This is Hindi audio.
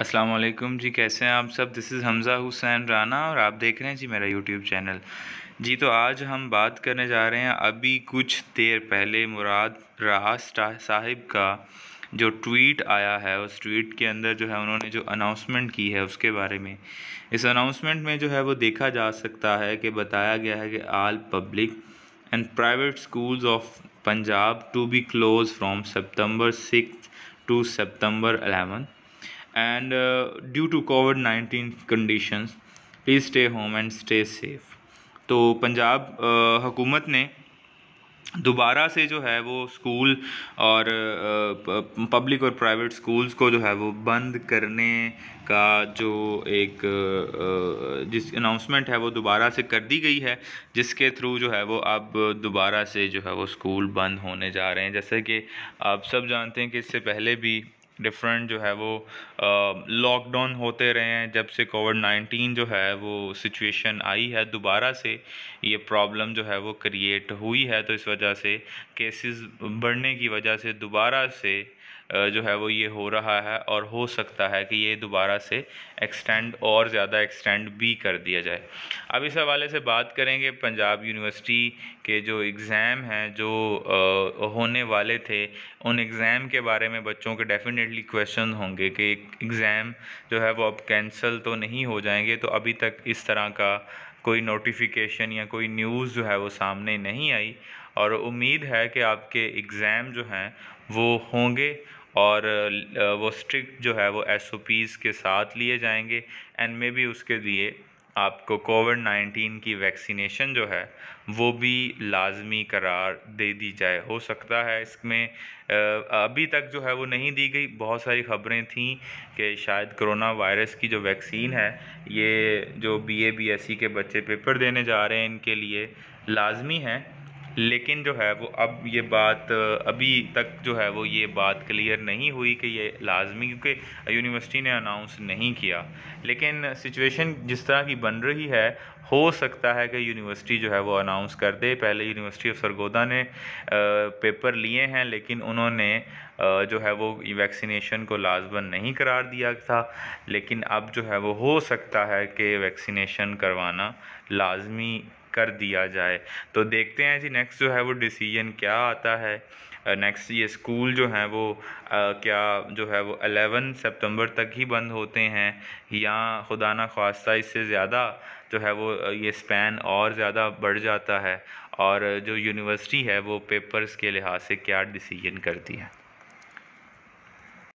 असलम जी कैसे हैं आप सब दिस इज़ हमज़ा हुसैन राना और आप देख रहे हैं जी मेरा यूट्यूब चैनल जी तो आज हम बात करने जा रहे हैं अभी कुछ देर पहले मुराद राहत साहिब का जो ट्वीट आया है उस ट्वीट के अंदर जो है उन्होंने जो अनाउंसमेंट की है उसके बारे में इस अनाउंसमेंट में जो है वो देखा जा सकता है कि बताया गया है कि all public and private schools of Punjab to be close from September six to September eleven and uh, due to Covid nineteen condition please stay home and stay safe तो पंजाब uh, हुकूमत ने दोबारा से जो है वो स्कूल और uh, पब्लिक और प्राइवेट स्कूल्स को जो है वो बंद करने का जो एक uh, जिस अनाउंसमेंट है वो दोबारा से कर दी गई है जिसके थ्रू जो है वो अब दोबारा से जो है वो स्कूल बंद होने जा रहे हैं जैसे कि आप सब जानते हैं कि इससे पहले भी डिफरेंट जो है वो लॉकडाउन होते रहे हैं जब से कोविड नाइन्टीन जो है वो सिचुएशन आई है दोबारा से ये प्रॉब्लम जो है वो क्रिएट हुई है तो इस वजह से केसेस बढ़ने की वजह से दोबारा से जो है वो ये हो रहा है और हो सकता है कि ये दोबारा से एक्सटेंड और ज़्यादा एक्सटेंड भी कर दिया जाए अब इस हवाले से बात करेंगे पंजाब यूनिवर्सिटी के जो एग्ज़ाम हैं जो होने वाले थे उन एग्ज़ाम के बारे में बच्चों के डेफिनेटली क्वेश्चन होंगे कि एग्ज़ाम जो है वो अब कैंसिल तो नहीं हो जाएंगे तो अभी तक इस तरह का कोई नोटिफिकेशन या कोई न्यूज़ जो है वो सामने नहीं आई और उम्मीद है कि आपके एग्ज़ाम जो हैं वो होंगे और वो स्ट्रिक्ट जो है वो एस ओ पीज़ के साथ लिए जाएंगे एंड मे बी उसके लिए आपको कोविड नाइन्टीन की वैक्सीनेशन जो है वो भी लाजमी करार दे दी जाए हो सकता है इसमें अभी तक जो है वो नहीं दी गई बहुत सारी खबरें थीं कि शायद कोरोना वायरस की जो वैक्सीन है ये जो B A B S C के बच्चे पेपर देने जा रहे हैं इनके लिए लाजमी है लेकिन जो है वो अब ये बात अभी तक जो है वो ये बात क्लियर नहीं हुई कि ये लाजमी क्योंकि यूनिवर्सिटी ने अनाउंस नहीं किया लेकिन सिचुएशन जिस तरह की बन रही है हो सकता है कि यूनिवर्सिटी जो है वो अनाउंस कर दे पहले यूनिवर्सिटी ऑफ सरगोदा ने पेपर लिए हैं लेकिन उन्होंने जो है वो वैक्सीनेशन को लाजमन नहीं करार दिया था लेकिन अब जो है वो हो सकता है कि वैक्सीनेशन करवाना लाजमी कर दिया जाए तो देखते हैं जी नेक्स्ट जो है वो डिसीजन क्या आता है नेक्स्ट ये स्कूल जो हैं वो आ, क्या जो है वो अलेवन सितंबर तक ही बंद होते हैं या खुदा ना खास्ता इससे ज़्यादा जो है वो ये स्पैन और ज़्यादा बढ़ जाता है और जो यूनिवर्सिटी है वो पेपर्स के लिहाज से क्या डिसीजन करती है